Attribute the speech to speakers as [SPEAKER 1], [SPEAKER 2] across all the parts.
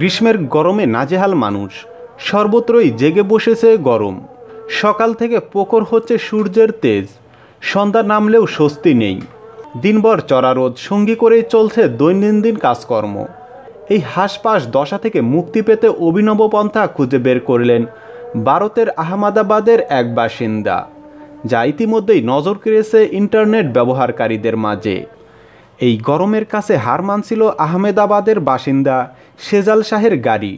[SPEAKER 1] গ্রীষ্মের গরমে নাজেহাল মানুষ সর্বত্রই জেগে বসেছে গরম সকাল থেকে পোকর হচ্ছে সূর্যের তেজ সন্ধ্যা নামলেও স্বস্তি নেই দিনভর চরারোদ সঙ্গী করেই চলছে দৈনন্দিন কাজকর্ম এই হাসপাস দশা থেকে মুক্তি পেতে অভিনব পন্থা খুঁজে বের করলেন ভারতের আহমেদাবাদের এক বাসিন্দা যা ইতিমধ্যেই নজর কেড়েছে ইন্টারনেট ব্যবহারকারীদের মাঝে এই গরমের কাছে হার মানছিল আহমেদাবাদের বাসিন্দা সেজাল শাহের গাড়ি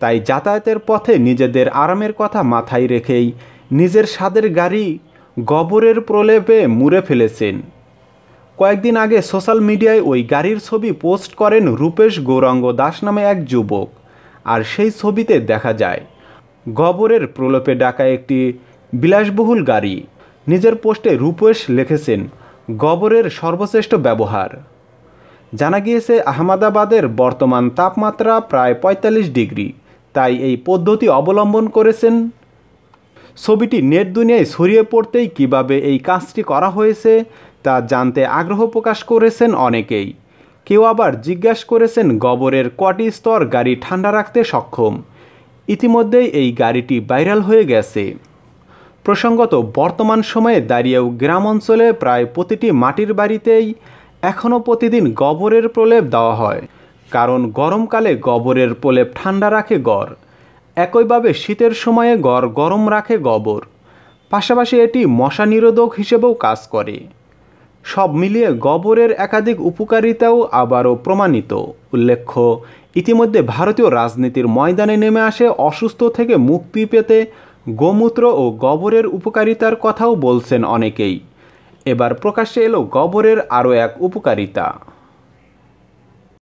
[SPEAKER 1] তাই যাতায়াতের পথে নিজেদের আরামের কথা মাথায় রেখেই নিজের স্বাদের গাড়ি গবরের প্রলেপে মুড়ে ফেলেছেন কয়েকদিন আগে সোশ্যাল মিডিয়ায় ওই গাড়ির ছবি পোস্ট করেন রূপেশ গৌরাঙ্গ দাস নামে এক যুবক আর সেই ছবিতে দেখা যায় গবরের প্রলোপে ডাকা একটি বিলাসবহুল গাড়ি নিজের পোস্টে রূপেশ লিখেছেন গবরের সর্বশ্রেষ্ঠ ব্যবহার জানা গিয়েছে আহমেদাবাদের বর্তমান তাপমাত্রা প্রায় ৪৫ ডিগ্রি তাই এই পদ্ধতি অবলম্বন করেছেন ছবিটি নেট দুনিয়ায় ছড়িয়ে পড়তেই কিভাবে এই কাজটি করা হয়েছে তা জানতে আগ্রহ প্রকাশ করেছেন অনেকেই কেউ আবার জিজ্ঞাসা করেছেন গবরের কটি স্তর গাড়ি ঠান্ডা রাখতে সক্ষম ইতিমধ্যেই এই গাড়িটি ভাইরাল হয়ে গেছে প্রসঙ্গত বর্তমান সময়ে দাঁড়িয়েও গ্রাম অঞ্চলে প্রায় প্রতিটি মাটির বাড়িতেই এখনও প্রতিদিন গবরের প্রলেপ দেওয়া হয় কারণ গরমকালে গবরের প্রলেপ ঠান্ডা রাখে গড় একইভাবে শীতের সময়ে গড় গরম রাখে গবর পাশাপাশি এটি মশা নিরোধক হিসেবেও কাজ করে সব মিলিয়ে গবরের একাধিক উপকারিতাও আবারও প্রমাণিত উল্লেখ্য ইতিমধ্যে ভারতীয় রাজনীতির ময়দানে নেমে আসে অসুস্থ থেকে মুক্তি পেতে গোমূত্র ও গবরের উপকারিতার কথাও বলছেন অনেকেই এবার প্রকাশ্যে এলো গোবরের আরও এক উপকারিতা